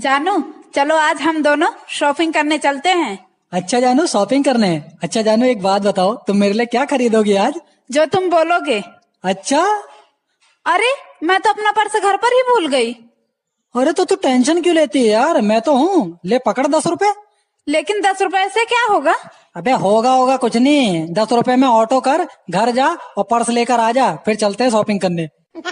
जानू चलो आज हम दोनों शॉपिंग करने चलते हैं अच्छा जानू शॉपिंग करने अच्छा जानू एक बात बताओ तुम मेरे लिए क्या खरीदोगी आज जो तुम बोलोगे अच्छा अरे मैं तो अपना पर्स घर पर ही भूल गई अरे तो तू टेंशन क्यों लेती है यार मैं तो हूँ ले पकड़ दस रुपए लेकिन दस रुपए से क्या होगा अबे होगा होगा कुछ नहीं दस रुपए में ऑटो कर घर जा और पर्स लेकर आ जा फिर चलते हैं शॉपिंग करने